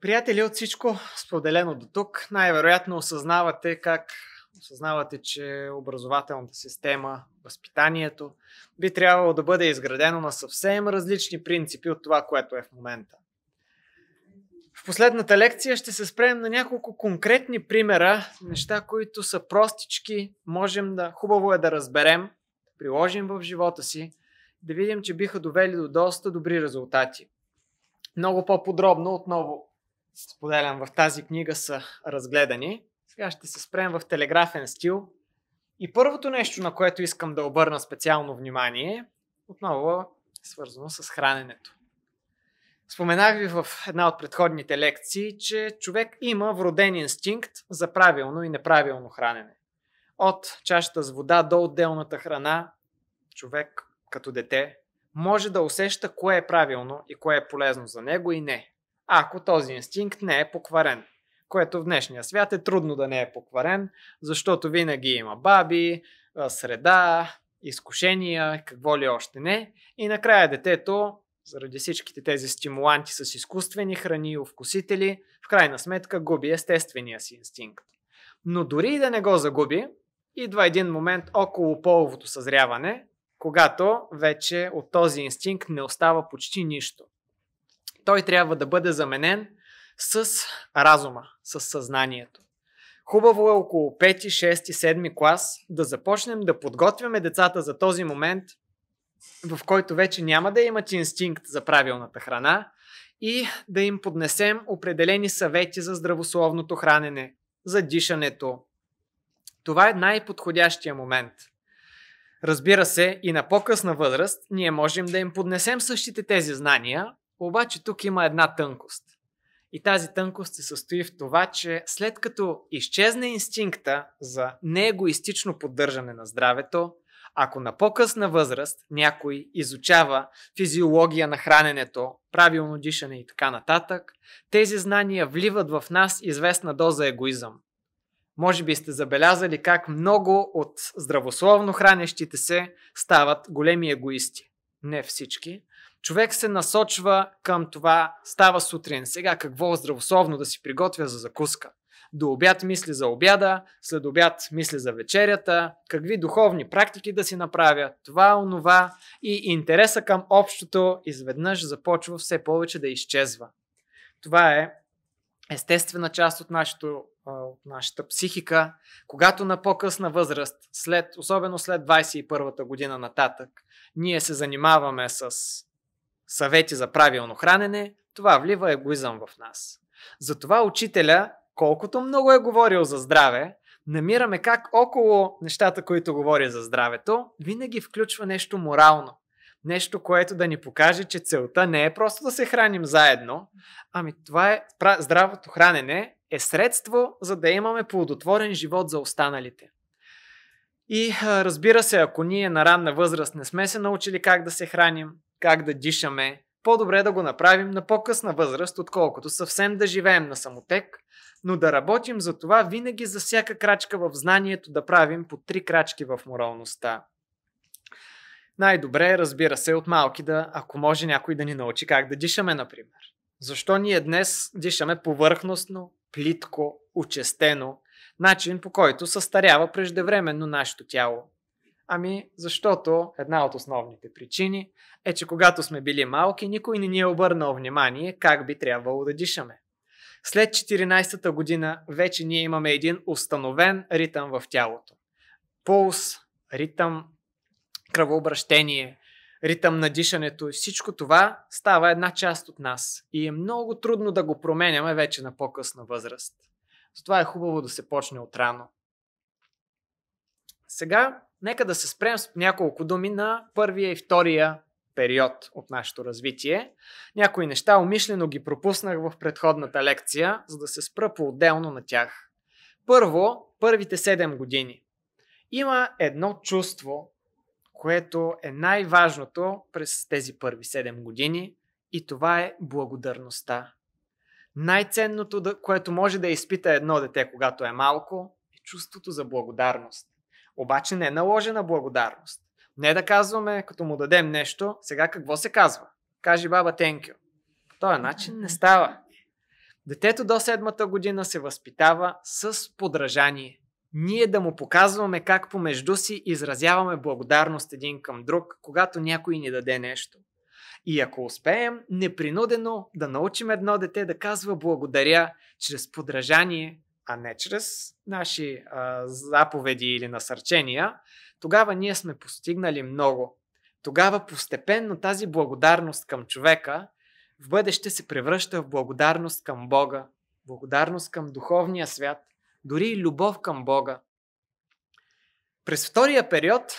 Приятели от всичко, споделено до тук, най-вероятно осъзнавате как осъзнавате, че образователната система, възпитанието би трябвало да бъде изградено на съвсем различни принципи от това, което е в момента. В последната лекция ще се спрем на няколко конкретни примера, неща, които са простички, можем да хубаво е да разберем, да приложим в живота си, да видим, че биха довели до доста добри резултати. Много по-подробно отново споделям в тази книга, са разгледани. Сега ще се спрем в телеграфен стил. И първото нещо, на което искам да обърна специално внимание, отново е свързано с храненето. Споменах ви в една от предходните лекции, че човек има вроден инстинкт за правилно и неправилно хранене. От чашата с вода до отделната храна, човек като дете може да усеща кое е правилно и кое е полезно за него и не ако този инстинкт не е покварен. Което в днешния свят е трудно да не е покварен, защото винаги има баби, среда, изкушения, какво ли още не. И накрая детето, заради всичките тези стимуланти с изкуствени храни и овкусители, в крайна сметка губи естествения си инстинкт. Но дори и да не го загуби, идва един момент около половото съзряване, когато вече от този инстинкт не остава почти нищо той трябва да бъде заменен с разума, с съзнанието. Хубаво е около 5, 6, 7 клас да започнем да подготвяме децата за този момент, в който вече няма да имат инстинкт за правилната храна и да им поднесем определени съвети за здравословното хранене, за дишането. Това е най-подходящия момент. Разбира се, и на по-късна възраст ние можем да им поднесем същите тези знания, обаче тук има една тънкост. И тази тънкост се състои в това, че след като изчезне инстинкта за неегоистично поддържане на здравето, ако на по-късна възраст някой изучава физиология на храненето, правилно дишане и така нататък, тези знания вливат в нас известна доза егоизъм. Може би сте забелязали как много от здравословно хранещите се стават големи егоисти. Не всички, човек се насочва към това, става сутрин. Сега какво здравословно да си приготвя за закуска? До обяд мисли за обяда, след обяд мисли за вечерята, какви духовни практики да си направя, това, онова и интереса към общото изведнъж започва все повече да изчезва. Това е естествена част от, нашето, от нашата психика, когато на по-късна възраст, след, особено след 21-та година нататък, ние се занимаваме с съвети за правилно хранене, това влива егоизъм в нас. Затова учителя, колкото много е говорил за здраве, намираме как около нещата, които говори за здравето, винаги включва нещо морално. Нещо, което да ни покаже, че целта не е просто да се храним заедно, ами това е здравото хранене е средство, за да имаме плодотворен живот за останалите. И разбира се, ако ние на ранна възраст не сме се научили как да се храним, как да дишаме, по-добре е да го направим на по-късна възраст, отколкото съвсем да живеем на самотек, но да работим за това винаги за всяка крачка в знанието да правим по три крачки в моралността. Най-добре, разбира се, от малки да, ако може някой да ни научи как да дишаме, например. Защо ние днес дишаме повърхностно, плитко, учестено, начин по който състарява преждевременно нашето тяло. Ами, защото една от основните причини е, че когато сме били малки, никой не ни е обърнал внимание как би трябвало да дишаме. След 14-та година вече ние имаме един установен ритъм в тялото. Пулс, ритъм, кръвообращение, ритъм на дишането и всичко това става една част от нас и е много трудно да го променяме вече на по-късна възраст. Затова е хубаво да се почне от рано. Сега Нека да се спрем с няколко думи на първия и втория период от нашето развитие. Някои неща умишлено ги пропуснах в предходната лекция, за да се спра по-отделно на тях. Първо, първите 7 години. Има едно чувство, което е най-важното през тези първи 7 години и това е благодарността. Най-ценното, което може да изпита едно дете, когато е малко, е чувството за благодарност. Обаче не е наложена благодарност. Не да казваме, като му дадем нещо, сега какво се казва? Каже баба Тенкио. По този начин не става. Детето до седмата година се възпитава с подражание. Ние да му показваме как помежду си изразяваме благодарност един към друг, когато някой ни даде нещо. И ако успеем непринудено да научим едно дете да казва благодаря чрез подражание, а не чрез наши а, заповеди или насърчения, тогава ние сме постигнали много. Тогава постепенно тази благодарност към човека в бъдеще се превръща в благодарност към Бога, благодарност към духовния свят, дори и любов към Бога. През втория период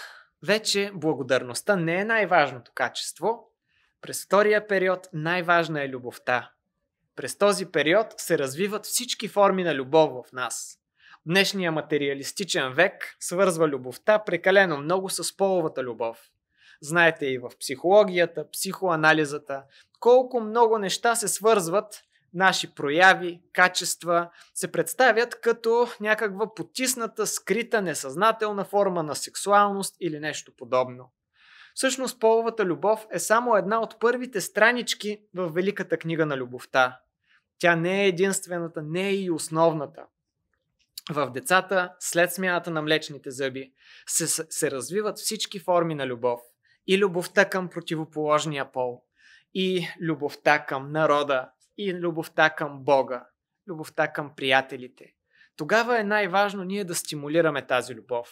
вече благодарността не е най-важното качество. През втория период най-важна е любовта. През този период се развиват всички форми на любов в нас. Днешният материалистичен век свързва любовта прекалено много с половата любов. Знаете и в психологията, психоанализата, колко много неща се свързват, наши прояви, качества, се представят като някаква потисната, скрита, несъзнателна форма на сексуалност или нещо подобно. Всъщност половата любов е само една от първите странички в Великата книга на любовта. Тя не е единствената, не е и основната. В децата, след смяната на млечните зъби, се, се развиват всички форми на любов. И любовта към противоположния пол, и любовта към народа, и любовта към Бога, любовта към приятелите. Тогава е най-важно ние да стимулираме тази любов,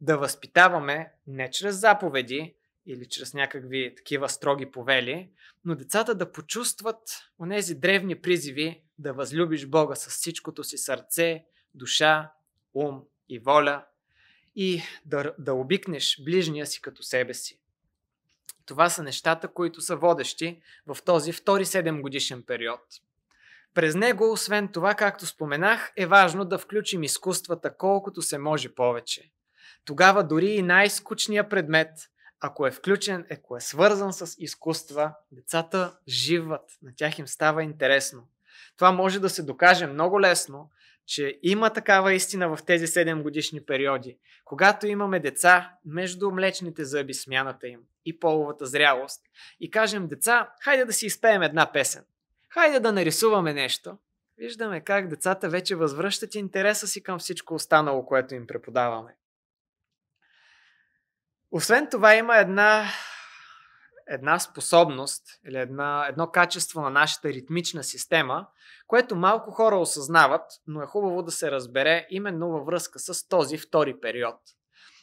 да възпитаваме не чрез заповеди, или чрез някакви такива строги повели, но децата да почувстват онези древни призиви да възлюбиш Бога с всичкото си сърце, душа, ум и воля и да, да обикнеш ближния си като себе си. Това са нещата, които са водещи в този втори 7 годишен период. През него, освен това, както споменах, е важно да включим изкуствата колкото се може повече. Тогава дори и най-скучният предмет ако е включен, е, ако е свързан с изкуства, децата живват, на тях им става интересно. Това може да се докаже много лесно, че има такава истина в тези 7 годишни периоди. Когато имаме деца между млечните зъби, смяната им и половата зрялост, и кажем деца, хайде да си изпеем една песен, хайде да нарисуваме нещо, виждаме как децата вече възвръщат интереса си към всичко останало, което им преподаваме. Освен това има една, една способност или една, едно качество на нашата ритмична система, което малко хора осъзнават, но е хубаво да се разбере именно във връзка с този втори период.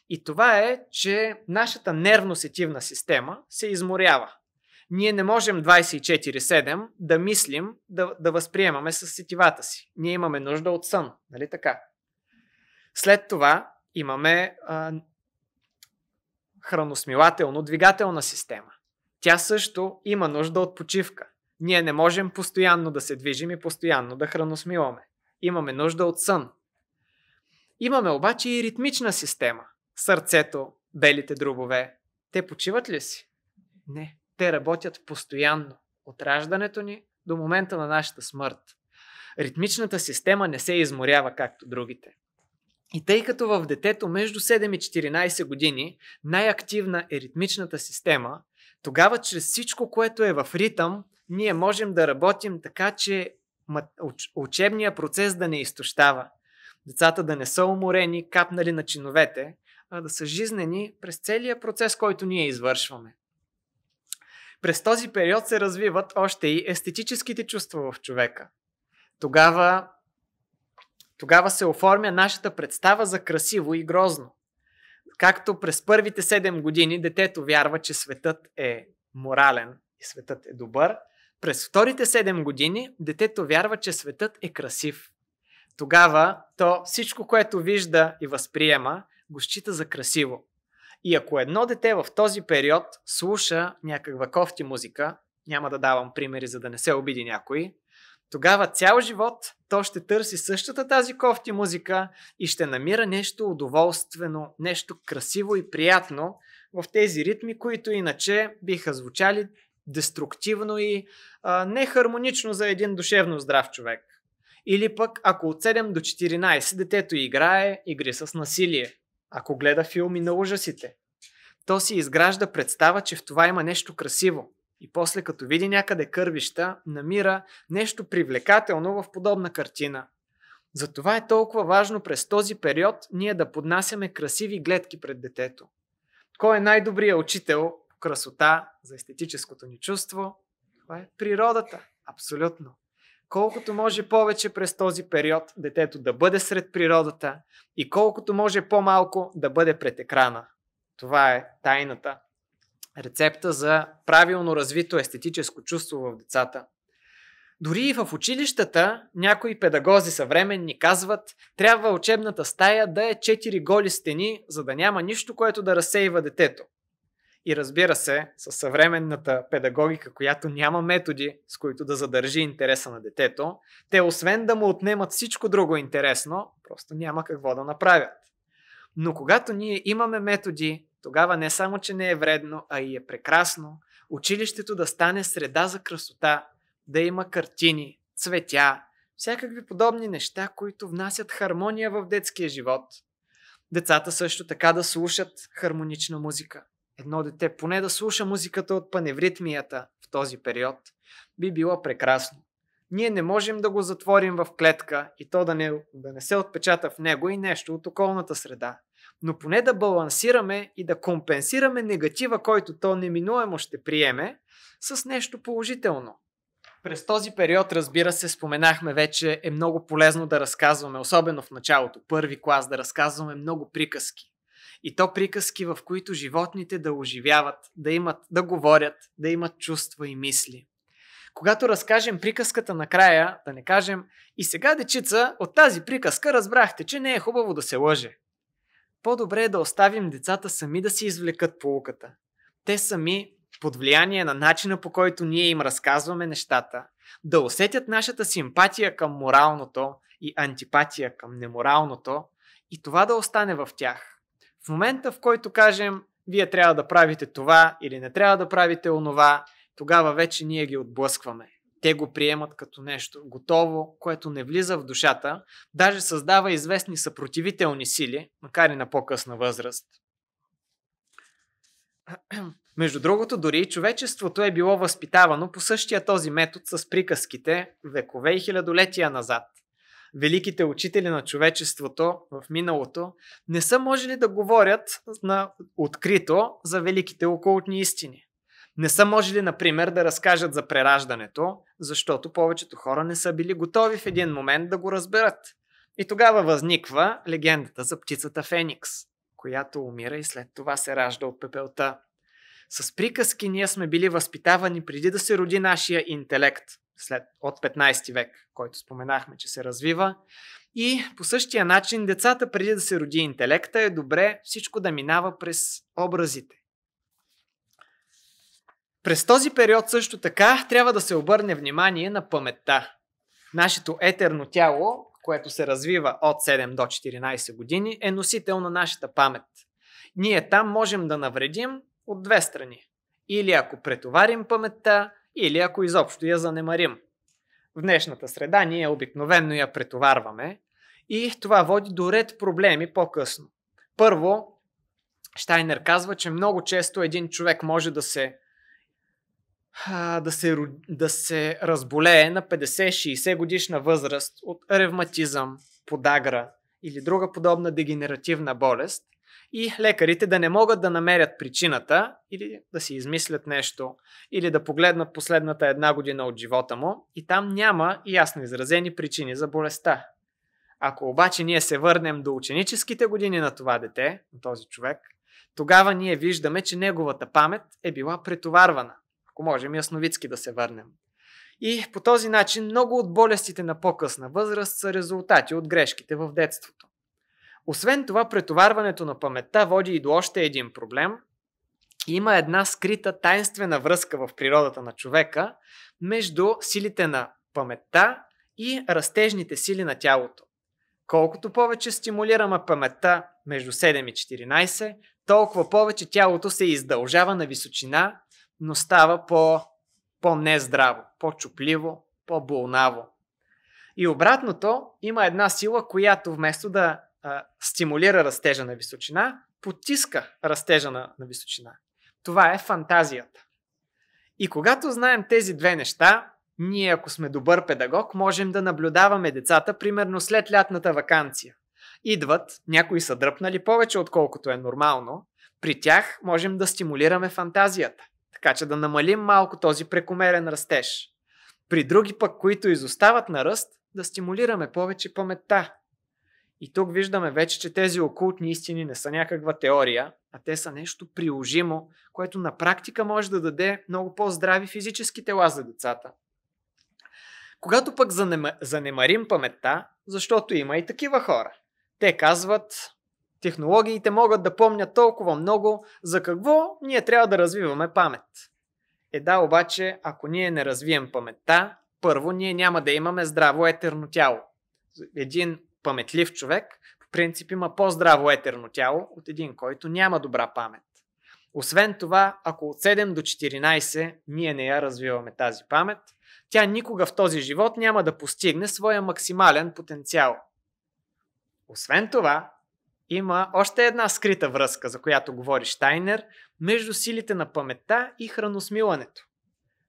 И това е, че нашата нервно-сетивна система се изморява. Ние не можем 24-7 да мислим, да, да възприемаме с сетивата си. Ние имаме нужда от сън, нали така? След това имаме а, храносмилателно-двигателна система. Тя също има нужда от почивка. Ние не можем постоянно да се движим и постоянно да храносмиваме. Имаме нужда от сън. Имаме обаче и ритмична система. Сърцето, белите дробове. Те почиват ли си? Не. Те работят постоянно. От раждането ни до момента на нашата смърт. Ритмичната система не се изморява както другите. И тъй като в детето между 7 и 14 години най-активна е ритмичната система, тогава чрез всичко, което е в ритъм, ние можем да работим така, че учебния процес да не изтощава. Децата да не са уморени, капнали на чиновете, а да са жизнени през целия процес, който ние извършваме. През този период се развиват още и естетическите чувства в човека. Тогава тогава се оформя нашата представа за красиво и грозно. Както през първите 7 години детето вярва, че светът е морален и светът е добър, през вторите 7 години детето вярва, че светът е красив. Тогава то всичко, което вижда и възприема, го счита за красиво. И ако едно дете в този период слуша някаква кофти музика, няма да давам примери, за да не се обиди някой, тогава цял живот то ще търси същата тази кофти музика и ще намира нещо удоволствено, нещо красиво и приятно в тези ритми, които иначе биха звучали деструктивно и а, нехармонично за един душевно здрав човек. Или пък, ако от 7 до 14 детето играе игри с насилие, ако гледа филми на ужасите, то си изгражда представа, че в това има нещо красиво. И после, като види някъде кървища, намира нещо привлекателно в подобна картина. Затова е толкова важно през този период ние да поднасяме красиви гледки пред детето. Кой е най-добрият учител по красота за естетическото ни чувство? Това е природата. Абсолютно. Колкото може повече през този период детето да бъде сред природата и колкото може по-малко да бъде пред екрана. Това е тайната рецепта за правилно развито естетическо чувство в децата. Дори и в училищата някои педагози съвременни казват, трябва учебната стая да е 4 голи стени, за да няма нищо, което да разсейва детето. И разбира се, с съвременната педагогика, която няма методи, с които да задържи интереса на детето, те освен да му отнемат всичко друго интересно, просто няма какво да направят. Но когато ние имаме методи, тогава не само, че не е вредно, а и е прекрасно училището да стане среда за красота, да има картини, цветя, всякакви подобни неща, които внасят хармония в детския живот. Децата също така да слушат хармонична музика. Едно дете поне да слуша музиката от паневритмията в този период би било прекрасно. Ние не можем да го затворим в клетка и то да не, да не се отпечата в него и нещо от околната среда но поне да балансираме и да компенсираме негатива, който то неминуемо ще приеме, с нещо положително. През този период, разбира се, споменахме вече, е много полезно да разказваме, особено в началото, първи клас, да разказваме много приказки. И то приказки, в които животните да оживяват, да имат, да говорят, да имат чувства и мисли. Когато разкажем приказката накрая, да не кажем и сега, дечица, от тази приказка разбрахте, че не е хубаво да се лъже. По-добре е да оставим децата сами да си извлекат полуката. Те сами, под влияние на начина по който ние им разказваме нещата, да усетят нашата симпатия към моралното и антипатия към неморалното и това да остане в тях. В момента, в който кажем, вие трябва да правите това или не трябва да правите онова, тогава вече ние ги отблъскваме те го приемат като нещо готово, което не влиза в душата, даже създава известни съпротивителни сили, макар и на по-късна възраст. Между другото, дори и човечеството е било възпитавано по същия този метод с приказките векове и хилядолетия назад. Великите учители на човечеството в миналото не са можели да говорят на открито за великите окултни истини не са можели, например, да разкажат за прераждането, защото повечето хора не са били готови в един момент да го разберат. И тогава възниква легендата за птицата Феникс, която умира и след това се ражда от пепелта. С приказки ние сме били възпитавани преди да се роди нашия интелект след, от 15 век, който споменахме, че се развива. И по същия начин децата преди да се роди интелекта е добре всичко да минава през образите през този период също така трябва да се обърне внимание на паметта. Нашето етерно тяло, което се развива от 7 до 14 години, е носител на нашата памет. Ние там можем да навредим от две страни. Или ако претоварим паметта, или ако изобщо я занемарим. В днешната среда ние обикновенно я претоварваме и това води до ред проблеми по-късно. Първо, Штайнер казва, че много често един човек може да се а, да, се, да се разболее на 50-60 годишна възраст от ревматизъм, подагра или друга подобна дегенеративна болест и лекарите да не могат да намерят причината или да си измислят нещо или да погледнат последната една година от живота му и там няма ясно изразени причини за болестта. Ако обаче ние се върнем до ученическите години на това дете, на този човек, тогава ние виждаме, че неговата памет е била претоварвана ако можем и да се върнем. И по този начин много от болестите на по-късна възраст са резултати от грешките в детството. Освен това, претоварването на паметта води и до още един проблем. Има една скрита тайнствена връзка в природата на човека между силите на паметта и растежните сили на тялото. Колкото повече стимулираме паметта между 7 и 14, толкова повече тялото се издължава на височина но става по, по-нездраво, по-чупливо, по-болнаво. И обратното, има една сила, която вместо да а, стимулира растежа на височина, потиска растежа на, на височина. Това е фантазията. И когато знаем тези две неща, ние, ако сме добър педагог, можем да наблюдаваме децата, примерно след лятната вакансия. Идват, някои са дръпнали повече, отколкото е нормално. При тях можем да стимулираме фантазията така че да намалим малко този прекомерен растеж. При други пък, които изостават на ръст, да стимулираме повече паметта. И тук виждаме вече, че тези окултни истини не са някаква теория, а те са нещо приложимо, което на практика може да даде много по-здрави физически тела за децата. Когато пък занемарим паметта, защото има и такива хора, те казват, Технологиите могат да помнят толкова много, за какво ние трябва да развиваме памет. Е да, обаче, ако ние не развием паметта, първо ние няма да имаме здраво етерно тяло. Един паметлив човек, в принцип, има по-здраво етерно тяло от един, който няма добра памет. Освен това, ако от 7 до 14 ние не я развиваме тази памет, тя никога в този живот няма да постигне своя максимален потенциал. Освен това, има още една скрита връзка, за която говори Штайнер, между силите на паметта и храносмилането.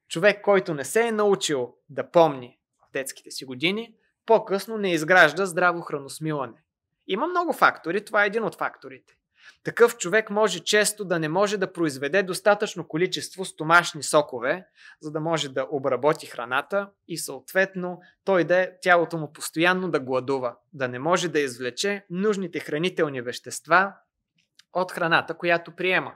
Човек, който не се е научил да помни в детските си години, по-късно не изгражда здраво храносмилане. Има много фактори, това е един от факторите. Такъв човек може често да не може да произведе достатъчно количество стомашни сокове, за да може да обработи храната и съответно той да е тялото му постоянно да гладува, да не може да извлече нужните хранителни вещества от храната, която приема.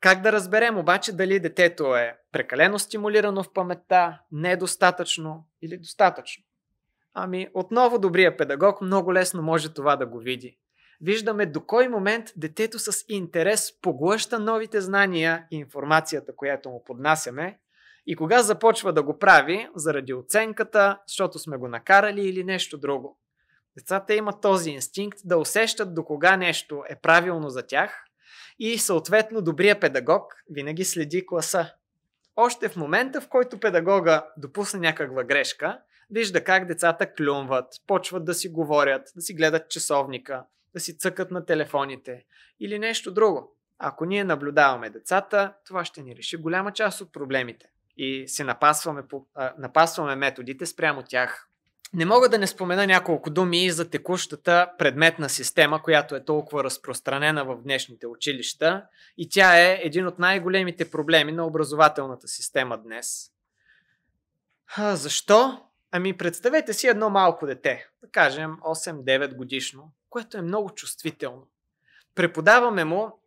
Как да разберем обаче дали детето е прекалено стимулирано в паметта, недостатъчно или достатъчно? Ами, отново добрия педагог много лесно може това да го види виждаме до кой момент детето с интерес поглъща новите знания и информацията, която му поднасяме, и кога започва да го прави заради оценката, защото сме го накарали или нещо друго. Децата имат този инстинкт да усещат до кога нещо е правилно за тях и съответно добрия педагог винаги следи класа. Още в момента, в който педагога допусне някаква грешка, вижда как децата клюнват, почват да си говорят, да си гледат часовника, да си цъкат на телефоните или нещо друго. Ако ние наблюдаваме децата, това ще ни реши голяма част от проблемите и си напасваме, напасваме методите спрямо тях. Не мога да не спомена няколко думи и за текущата предметна система, която е толкова разпространена в днешните училища и тя е един от най-големите проблеми на образователната система днес. А, защо? Ами представете си едно малко дете, да кажем 8-9 годишно, което е много чувствително. Преподаваме му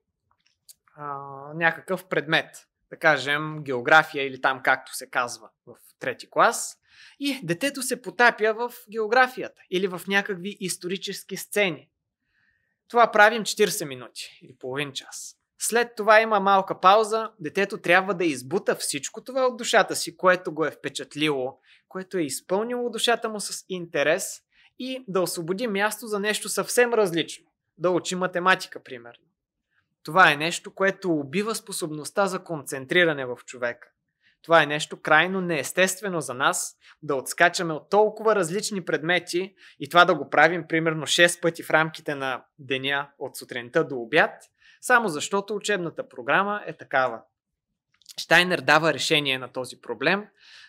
а, някакъв предмет, да кажем география или там както се казва в трети клас, и детето се потапя в географията или в някакви исторически сцени. Това правим 40 минути или половин час. След това има малка пауза. Детето трябва да избута всичко това от душата си, което го е впечатлило, което е изпълнило душата му с интерес и да освободи място за нещо съвсем различно. Да учи математика, примерно. Това е нещо, което убива способността за концентриране в човека. Това е нещо крайно неестествено за нас да отскачаме от толкова различни предмети и това да го правим примерно 6 пъти в рамките на деня от сутринта до обяд – само защото учебната програма е такава. Штайнер дава решение на този проблем.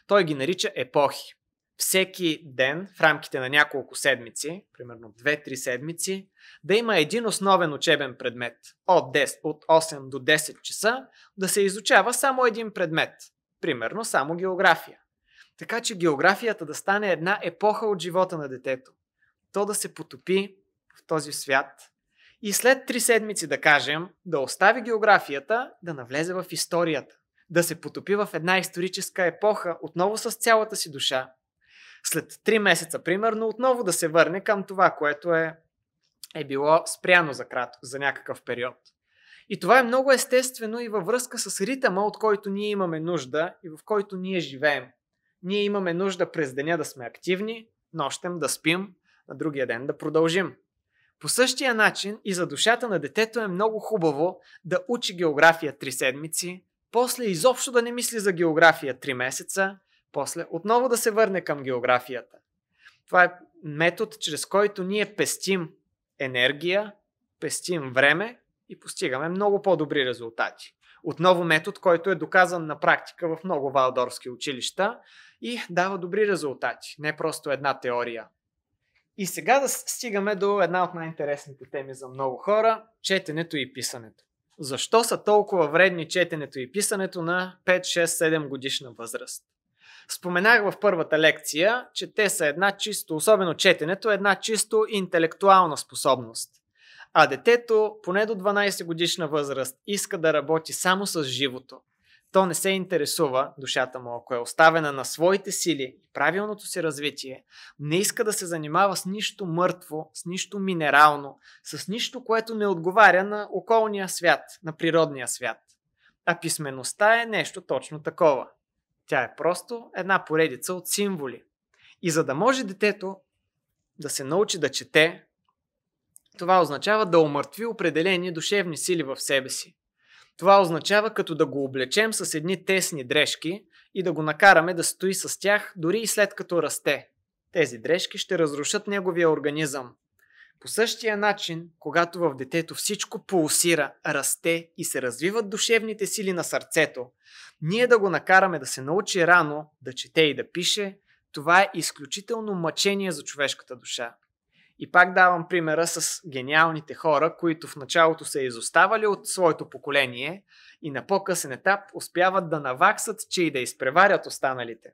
Той ги нарича епохи. Всеки ден, в рамките на няколко седмици, примерно 2-3 седмици, да има един основен учебен предмет от, 10, от 8 до 10 часа, да се изучава само един предмет, примерно само география. Така че географията да стане една епоха от живота на детето. То да се потопи в този свят и след три седмици, да кажем, да остави географията, да навлезе в историята, да се потопи в една историческа епоха, отново с цялата си душа. След три месеца, примерно, отново да се върне към това, което е, е било спряно за кратко, за някакъв период. И това е много естествено и във връзка с ритъма, от който ние имаме нужда и в който ние живеем. Ние имаме нужда през деня да сме активни, нощем да спим, на другия ден да продължим. По същия начин и за душата на детето е много хубаво да учи география 3 седмици, после изобщо да не мисли за география 3 месеца, после отново да се върне към географията. Това е метод, чрез който ние пестим енергия, пестим време и постигаме много по-добри резултати. Отново метод, който е доказан на практика в много валдорски училища и дава добри резултати, не просто една теория – и сега да стигаме до една от най-интересните теми за много хора четенето и писането. Защо са толкова вредни четенето и писането на 5, 6, 7 годишна възраст? Споменах в първата лекция, че те са една чисто, особено четенето, е една чисто интелектуална способност. А детето, поне до 12 годишна възраст, иска да работи само с живото то не се интересува, душата му, ако е оставена на своите сили и правилното си развитие, не иска да се занимава с нищо мъртво, с нищо минерално, с нищо, което не отговаря на околния свят, на природния свят. А писмеността е нещо точно такова. Тя е просто една поредица от символи. И за да може детето да се научи да чете, това означава да умъртви определени душевни сили в себе си. Това означава като да го облечем с едни тесни дрежки и да го накараме да стои с тях дори и след като расте. Тези дрежки ще разрушат неговия организъм. По същия начин, когато в детето всичко пулсира, расте и се развиват душевните сили на сърцето, ние да го накараме да се научи рано да чете и да пише, това е изключително мъчение за човешката душа. И пак давам примера с гениалните хора, които в началото са изоставали от своето поколение и на по-късен етап успяват да наваксат, че и да изпреварят останалите.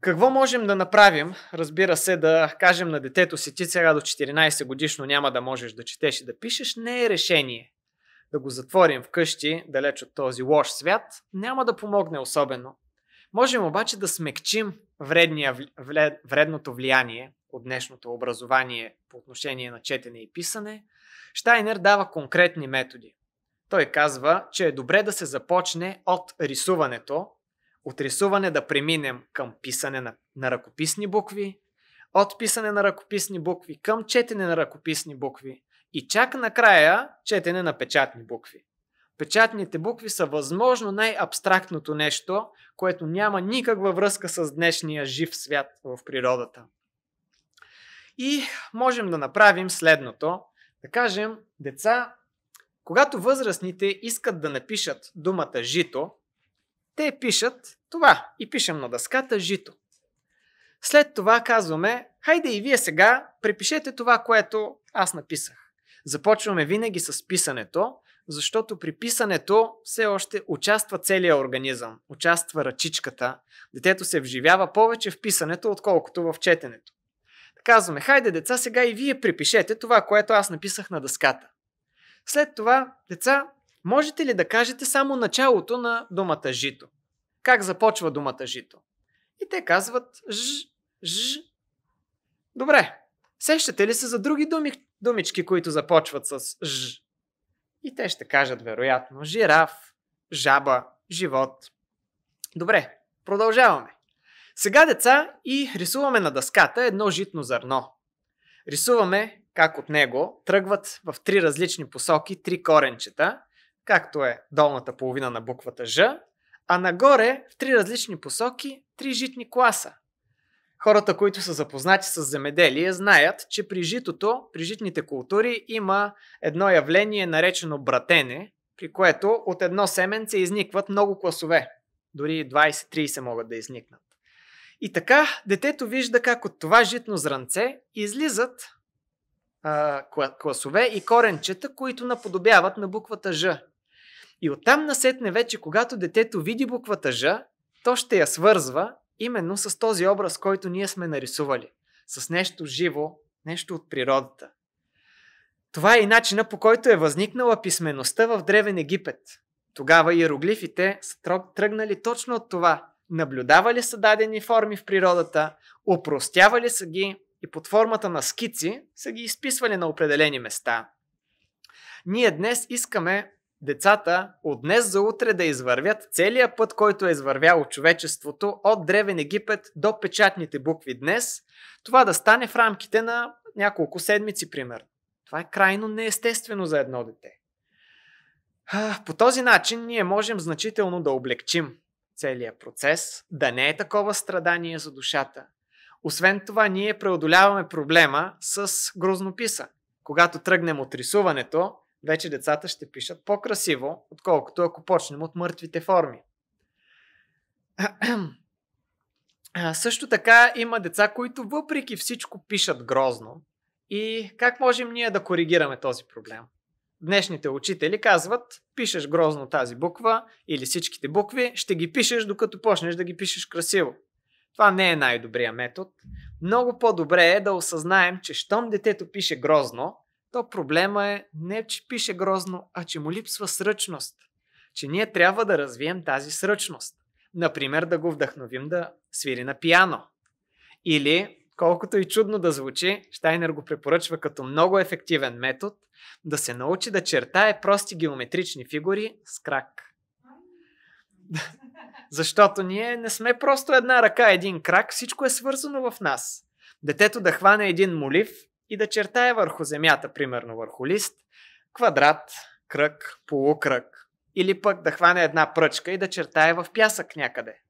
Какво можем да направим? Разбира се, да кажем на детето си, ти сега до 14 годишно няма да можеш да четеш и да пишеш, не е решение. Да го затворим вкъщи, далеч от този лош свят, няма да помогне особено. Можем обаче да смекчим вредния, вредното влияние от днешното образование по отношение на четене и писане, Штайнер дава конкретни методи. Той казва, че е добре да се започне от рисуването, от рисуване да преминем към писане на, на ръкописни букви, от писане на ръкописни букви към четене на ръкописни букви и чак накрая четене на печатни букви. Печатните букви са възможно най-абстрактното нещо, което няма никаква връзка с днешния жив свят в природата. И можем да направим следното. Да кажем, деца, когато възрастните искат да напишат думата жито, те пишат това и пишем на дъската жито. След това казваме, хайде и вие сега препишете това, което аз написах. Започваме винаги с писането, защото при писането все още участва целият организъм, участва ръчичката. Детето се вживява повече в писането, отколкото в четенето. Казваме, хайде деца, сега и вие припишете това, което аз написах на дъската. След това, деца, можете ли да кажете само началото на думата жито? Как започва думата жито? И те казват ж, ж. Добре, сещате ли се за други думи, думички, които започват с ж? И те ще кажат, вероятно, жираф, жаба, живот. Добре, продължаваме. Сега, деца, и рисуваме на дъската едно житно зърно. Рисуваме как от него тръгват в три различни посоки три коренчета, както е долната половина на буквата Ж, а нагоре в три различни посоки три житни класа. Хората, които са запознати с земеделие, знаят, че при житото, при житните култури има едно явление наречено братене, при което от едно семенце изникват много класове. Дори 20-30 могат да изникнат. И така детето вижда как от това житно зранце излизат а, класове и коренчета, които наподобяват на буквата Ж. И оттам насетне вече, когато детето види буквата Ж, то ще я свързва именно с този образ, който ние сме нарисували. С нещо живо, нещо от природата. Това е и начина по който е възникнала писмеността в Древен Египет. Тогава иероглифите са тръгнали точно от това наблюдавали са дадени форми в природата, упростявали са ги и под формата на скици са ги изписвали на определени места. Ние днес искаме децата от днес за утре да извървят целия път, който е извървяло човечеството от Древен Египет до печатните букви днес. Това да стане в рамките на няколко седмици, примерно. Това е крайно неестествено за едно дете. По този начин ние можем значително да облегчим целият процес, да не е такова страдание за душата. Освен това, ние преодоляваме проблема с грознописа. Когато тръгнем от рисуването, вече децата ще пишат по-красиво, отколкото ако почнем от мъртвите форми. също така има деца, които въпреки всичко пишат грозно. И как можем ние да коригираме този проблем? Днешните учители казват, пишеш грозно тази буква или всичките букви, ще ги пишеш докато почнеш да ги пишеш красиво. Това не е най-добрия метод. Много по-добре е да осъзнаем, че щом детето пише грозно, то проблема е не, че пише грозно, а че му липсва сръчност. Че ние трябва да развием тази сръчност. Например, да го вдъхновим да свири на пиано. Или колкото и чудно да звучи, Штайнер го препоръчва като много ефективен метод да се научи да чертае прости геометрични фигури с крак. Защото ние не сме просто една ръка, един крак, всичко е свързано в нас. Детето да хване един молив и да чертае върху земята, примерно върху лист, квадрат, кръг, полукръг. Или пък да хване една пръчка и да чертае в пясък някъде.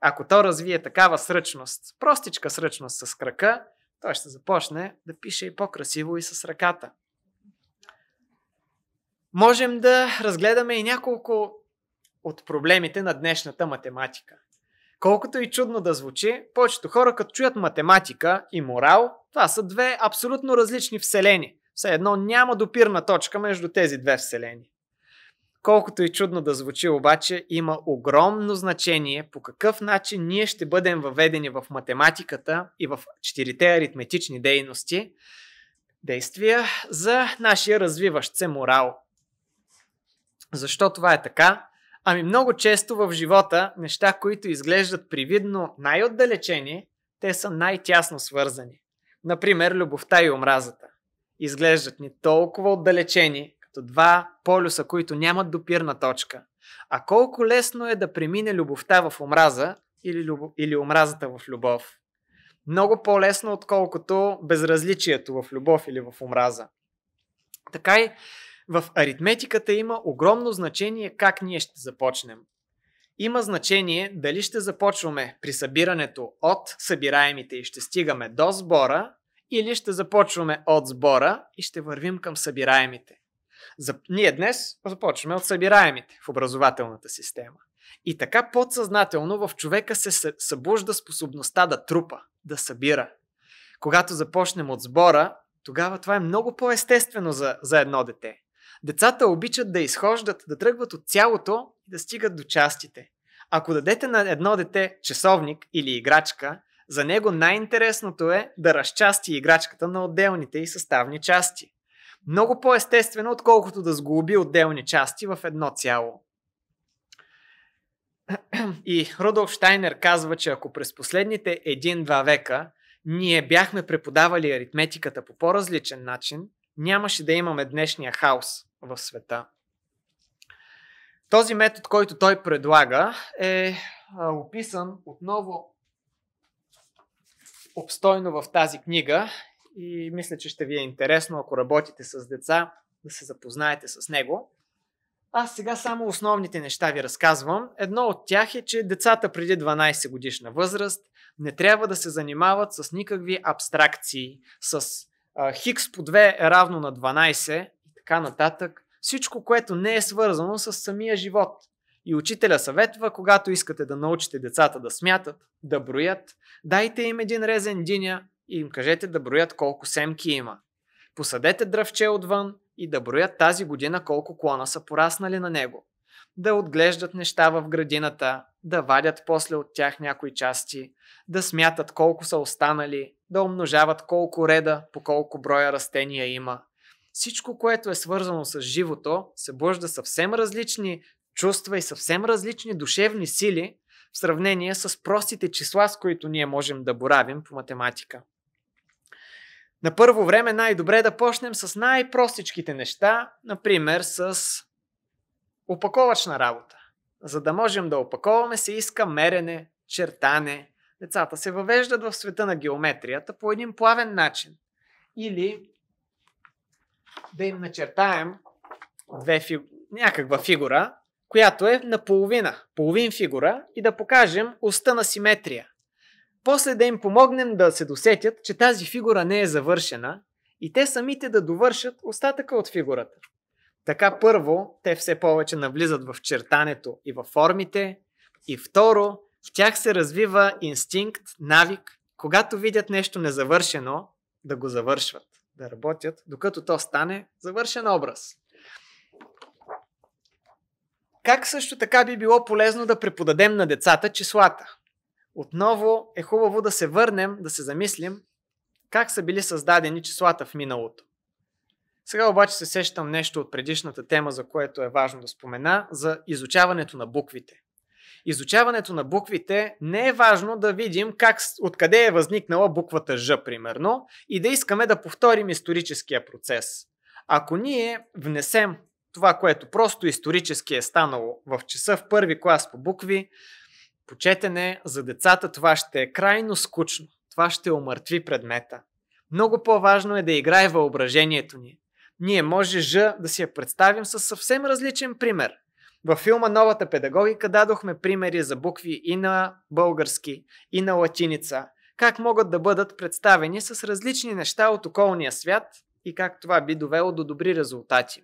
Ако то развие такава сръчност, простичка сръчност с крака, той ще започне да пише и по-красиво и с ръката. Можем да разгледаме и няколко от проблемите на днешната математика. Колкото и чудно да звучи, повечето хора като чуят математика и морал, това са две абсолютно различни вселени. Все едно няма допирна точка между тези две вселени. Колкото и чудно да звучи обаче, има огромно значение по какъв начин ние ще бъдем въведени в математиката и в четирите аритметични дейности, действия за нашия развиващ се морал. Защо това е така? Ами много често в живота неща, които изглеждат привидно най-отдалечени, те са най-тясно свързани. Например, любовта и омразата. Изглеждат ни толкова отдалечени, два полюса, които нямат допирна точка. А колко лесно е да премине любовта в омраза или, любо, или омразата в любов. Много по-лесно, отколкото безразличието в любов или в омраза. Така и в аритметиката има огромно значение как ние ще започнем. Има значение дали ще започваме при събирането от събираемите и ще стигаме до сбора, или ще започваме от сбора и ще вървим към събираемите. Ние днес започваме от събираемите в образователната система. И така подсъзнателно в човека се събужда способността да трупа, да събира. Когато започнем от сбора, тогава това е много по-естествено за, за едно дете. Децата обичат да изхождат, да тръгват от цялото и да стигат до частите. Ако дадете на едно дете часовник или играчка, за него най-интересното е да разчасти играчката на отделните и съставни части много по-естествено, отколкото да сглоби отделни части в едно цяло. И Рудолф Штайнер казва, че ако през последните един-два века ние бяхме преподавали аритметиката по по-различен начин, нямаше да имаме днешния хаос в света. Този метод, който той предлага, е описан отново обстойно в тази книга и мисля, че ще ви е интересно, ако работите с деца, да се запознаете с него. Аз сега само основните неща ви разказвам. Едно от тях е, че децата преди 12 годишна възраст не трябва да се занимават с никакви абстракции, с а, хикс по 2 е равно на 12 и така нататък. Всичко, което не е свързано с самия живот. И учителя съветва, когато искате да научите децата да смятат, да броят, дайте им един резен диня, и им кажете да броят колко семки има. Посадете дръвче отвън и да броят тази година колко клона са пораснали на него. Да отглеждат неща в градината, да вадят после от тях някои части, да смятат колко са останали, да умножават колко реда, по колко броя растения има. Всичко, което е свързано с живото, се блъжда съвсем различни чувства и съвсем различни душевни сили в сравнение с простите числа, с които ние можем да боравим по математика. На първо време най-добре да почнем с най-простичките неща, например с опаковачна работа. За да можем да опаковаме се иска мерене, чертане. Децата се въвеждат в света на геометрията по един плавен начин. Или да им начертаем две фиг... някаква фигура, която е наполовина, половин фигура и да покажем уста на симетрия после да им помогнем да се досетят, че тази фигура не е завършена и те самите да довършат остатъка от фигурата. Така първо, те все повече навлизат в чертането и във формите, и второ, в тях се развива инстинкт, навик, когато видят нещо незавършено, да го завършват, да работят, докато то стане завършен образ. Как също така би било полезно да преподадем на децата числата? Отново е хубаво да се върнем, да се замислим как са били създадени числата в миналото. Сега обаче се сещам нещо от предишната тема, за което е важно да спомена, за изучаването на буквите. Изучаването на буквите не е важно да видим как, откъде е възникнала буквата Ж, примерно, и да искаме да повторим историческия процес. Ако ние внесем това, което просто исторически е станало в часа в първи клас по букви, по четене за децата това ще е крайно скучно. Това ще омъртви предмета. Много по-важно е да играе въображението ни. Ние може Ж да си я представим със съвсем различен пример. Във филма Новата педагогика дадохме примери за букви и на български, и на латиница. Как могат да бъдат представени с различни неща от околния свят и как това би довело до добри резултати.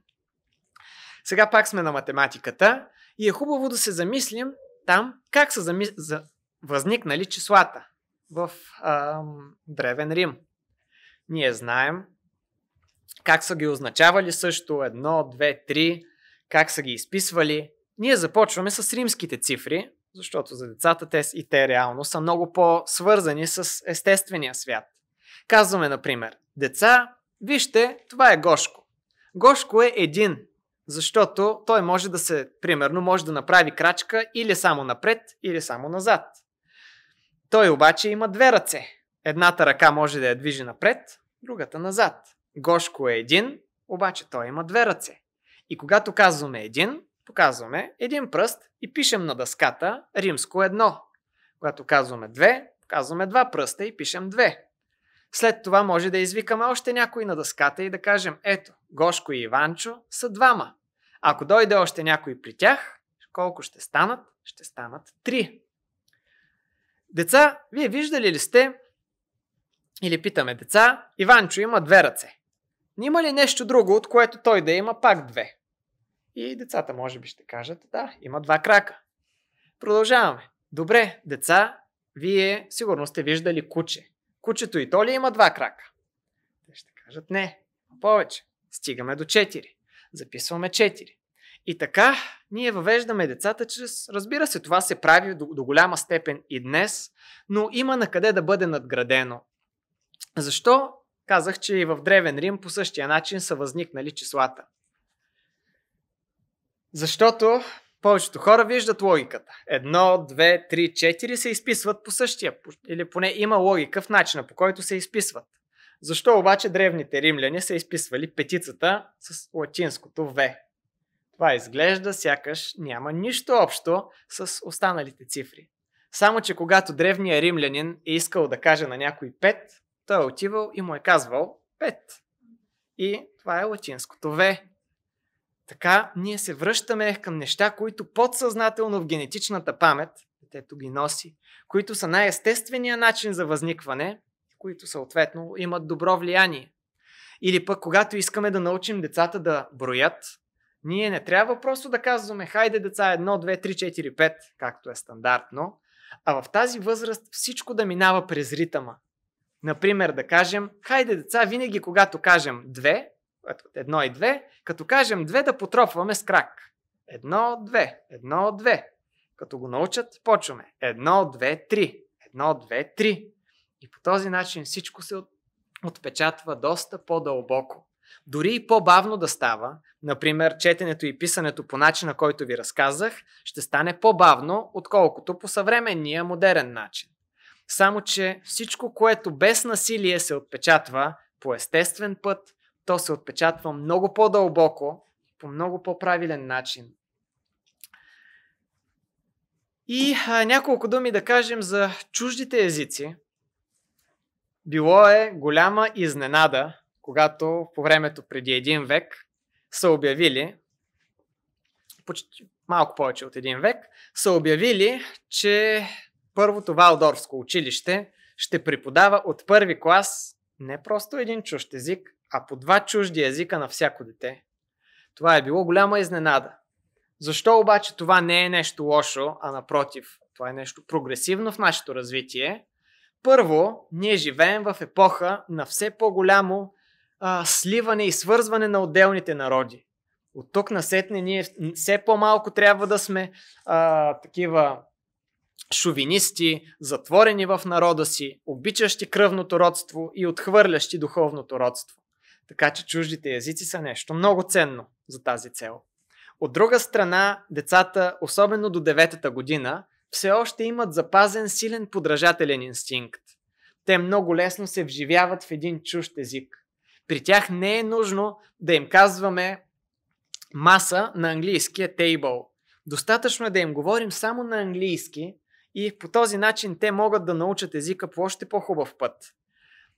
Сега пак сме на математиката и е хубаво да се замислим там как са замис... за... възникнали числата в а, Древен Рим. Ние знаем как са ги означавали също, едно, две, три, как са ги изписвали. Ние започваме с римските цифри, защото за децата те и те реално са много по-свързани с естествения свят. Казваме, например, деца, вижте, това е Гошко. Гошко е един, защото той може да се, примерно, може да направи крачка или само напред, или само назад. Той обаче има две ръце. Едната ръка може да я движи напред, другата назад. Гошко е един, обаче той има две ръце. И когато казваме един, показваме един пръст и пишем на дъската римско едно. Когато казваме две, показваме два пръста и пишем две. След това може да извикаме още някой на дъската и да кажем, ето, Гошко и Иванчо са двама. Ако дойде още някой при тях, колко ще станат? Ще станат три. Деца, вие виждали ли сте, или питаме деца, Иванчо има две ръце. Нима ли нещо друго, от което той да има пак две? И децата може би ще кажат, да, има два крака. Продължаваме. Добре, деца, вие сигурно сте виждали куче. Кучето и то ли има два крака? Те ще кажат не, повече. Стигаме до четири записваме 4. И така ние въвеждаме децата чрез, разбира се, това се прави до, до голяма степен и днес, но има на къде да бъде надградено. Защо? Казах, че и в Древен Рим по същия начин са възникнали числата. Защото повечето хора виждат логиката. Едно, две, три, четири се изписват по същия, или поне има логика в начина по който се изписват. Защо обаче древните римляни са изписвали петицата с латинското В? Това изглежда сякаш няма нищо общо с останалите цифри. Само, че когато древният римлянин е искал да каже на някой 5, той е отивал и му е казвал 5. И това е латинското В. Така ние се връщаме към неща, които подсъзнателно в генетичната памет, детето ги носи, които са най-естествения начин за възникване които съответно имат добро влияние. Или пък, когато искаме да научим децата да броят, ние не трябва просто да казваме, хайде деца 1, 2, 3, 4, 5, както е стандартно, а в тази възраст всичко да минава през ритъма. Например, да кажем, хайде деца, винаги когато кажем 2, едно и две, като кажем две да потропваме с крак. Едно, две, едно, две. Като го научат, почваме. Едно, две, три. Едно, две, три. И по този начин всичко се отпечатва доста по-дълбоко. Дори и по-бавно да става, например, четенето и писането по начина, който ви разказах, ще стане по-бавно, отколкото по съвременния модерен начин. Само, че всичко, което без насилие се отпечатва по естествен път, то се отпечатва много по-дълбоко, по много по-правилен начин. И а, няколко думи да кажем за чуждите езици, било е голяма изненада, когато по времето преди един век са обявили, почти малко повече от един век, са обявили, че първото Валдорско училище ще преподава от първи клас не просто един чужд език, а по два чужди езика на всяко дете. Това е било голяма изненада. Защо обаче това не е нещо лошо, а напротив, това е нещо прогресивно в нашето развитие – първо, ние живеем в епоха на все по-голямо а, сливане и свързване на отделните народи. От тук насетне ние все по-малко трябва да сме а, такива шовинисти, затворени в народа си, обичащи кръвното родство и отхвърлящи духовното родство. Така че чуждите езици са нещо много ценно за тази цел. От друга страна, децата, особено до деветата година, все още имат запазен силен подражателен инстинкт. Те много лесно се вживяват в един чужд език. При тях не е нужно да им казваме маса на английския тейбъл. table. Достатъчно е да им говорим само на английски и по този начин те могат да научат езика по още по-хубав път.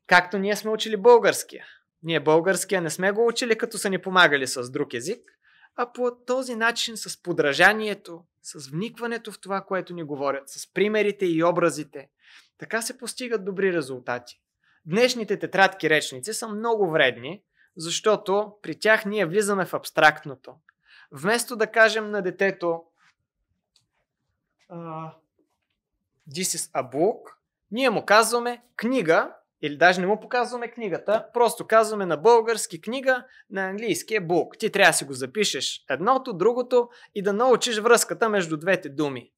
Както ние сме учили българския. Ние българския не сме го учили, като са ни помагали с друг език – а по този начин с подражанието, с вникването в това, което ни говорят, с примерите и образите. Така се постигат добри резултати. Днешните тетрадки речници са много вредни, защото при тях ние влизаме в абстрактното. Вместо да кажем на детето This is a book, ние му казваме книга или даже не му показваме книгата, просто казваме на български книга, на английски е book. Ти трябва да си го запишеш едното, другото и да научиш връзката между двете думи.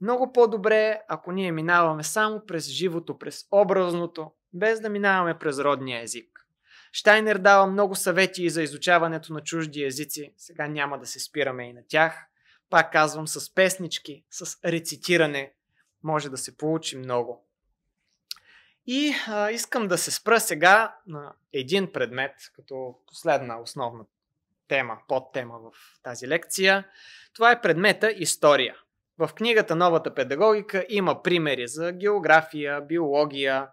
Много по-добре е, ако ние минаваме само през живото, през образното, без да минаваме през родния език. Штайнер дава много съвети и за изучаването на чужди езици, сега няма да се спираме и на тях. Пак казвам, с песнички, с рецитиране може да се получи много. И а, искам да се спра сега на един предмет, като последна основна тема, подтема в тази лекция. Това е предмета история. В книгата Новата педагогика има примери за география, биология,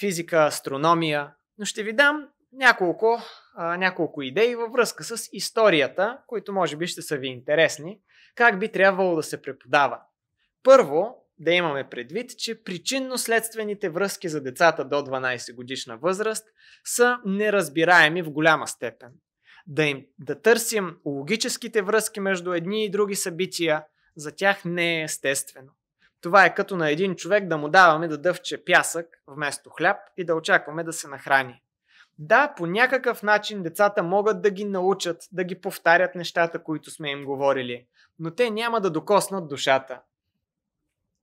физика, астрономия, но ще ви дам няколко, а, няколко идеи във връзка с историята, които може би ще са ви интересни, как би трябвало да се преподава. Първо, да имаме предвид, че причинно-следствените връзки за децата до 12 годишна възраст са неразбираеми в голяма степен. Да, им, да търсим логическите връзки между едни и други събития за тях не е естествено. Това е като на един човек да му даваме да дъвче пясък вместо хляб и да очакваме да се нахрани. Да, по някакъв начин децата могат да ги научат, да ги повтарят нещата, които сме им говорили, но те няма да докоснат душата.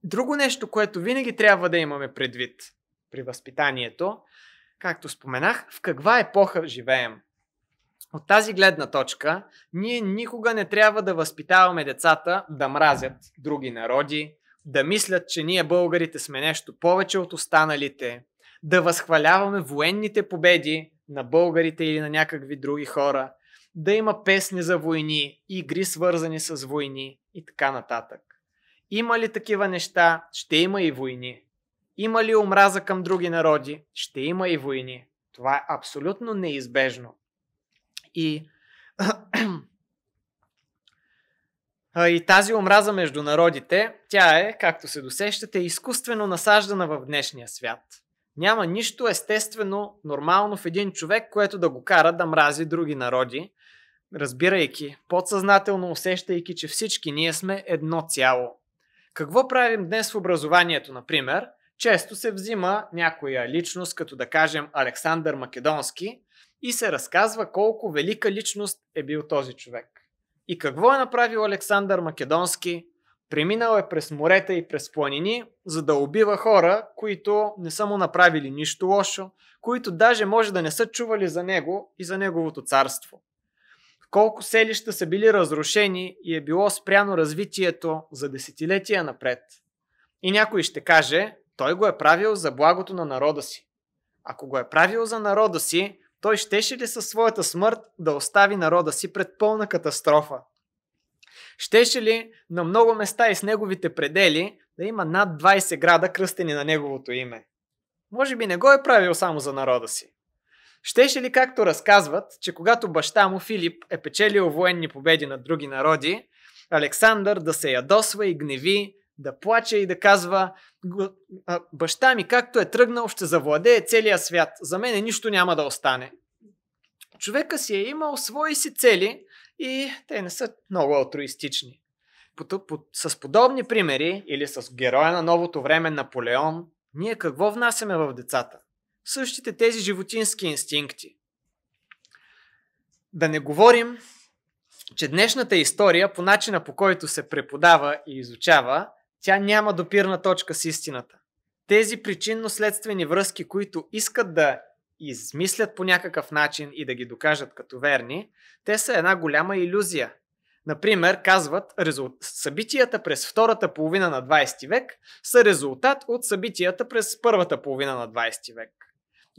Друго нещо, което винаги трябва да имаме предвид при възпитанието, както споменах, в каква епоха живеем. От тази гледна точка, ние никога не трябва да възпитаваме децата да мразят други народи, да мислят, че ние българите сме нещо повече от останалите, да възхваляваме военните победи на българите или на някакви други хора, да има песни за войни, игри свързани с войни и така нататък. Има ли такива неща, ще има и войни. Има ли омраза към други народи, ще има и войни. Това е абсолютно неизбежно. И, и тази омраза между народите, тя е, както се досещате, изкуствено насаждана в днешния свят. Няма нищо естествено, нормално в един човек, което да го кара да мрази други народи, разбирайки, подсъзнателно усещайки, че всички ние сме едно цяло. Какво правим днес в образованието, например? Често се взима някоя личност, като да кажем Александър Македонски, и се разказва колко велика личност е бил този човек. И какво е направил Александър Македонски? Преминал е през морета и през планини, за да убива хора, които не са му направили нищо лошо, които даже може да не са чували за него и за неговото царство колко селища са били разрушени и е било спряно развитието за десетилетия напред. И някой ще каже, той го е правил за благото на народа си. Ако го е правил за народа си, той щеше ли със своята смърт да остави народа си пред пълна катастрофа? Щеше ли на много места и с неговите предели да има над 20 града кръстени на неговото име? Може би не го е правил само за народа си. Щеше ли както разказват, че когато баща му Филип е печелил военни победи над други народи, Александър да се ядосва и гневи, да плаче и да казва «Баща ми, както е тръгнал, ще завладее целия свят. За мен нищо няма да остане». Човека си е имал свои си цели и те не са много алтруистични. С подобни примери или с героя на новото време Наполеон, ние какво внасяме в децата? същите тези животински инстинкти. Да не говорим, че днешната история, по начина по който се преподава и изучава, тя няма допирна точка с истината. Тези причинно-следствени връзки, които искат да измислят по някакъв начин и да ги докажат като верни, те са една голяма иллюзия. Например, казват, събитията през втората половина на 20 век са резултат от събитията през първата половина на 20 век.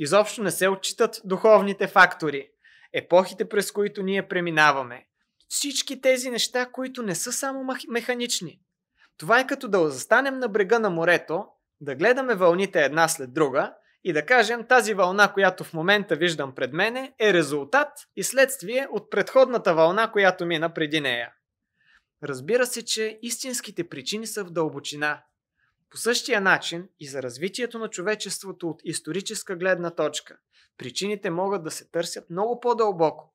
Изобщо не се отчитат духовните фактори, епохите през които ние преминаваме. Всички тези неща, които не са само механични. Това е като да застанем на брега на морето, да гледаме вълните една след друга и да кажем тази вълна, която в момента виждам пред мене, е резултат и следствие от предходната вълна, която мина преди нея. Разбира се, че истинските причини са в дълбочина, по същия начин и за развитието на човечеството от историческа гледна точка, причините могат да се търсят много по-дълбоко.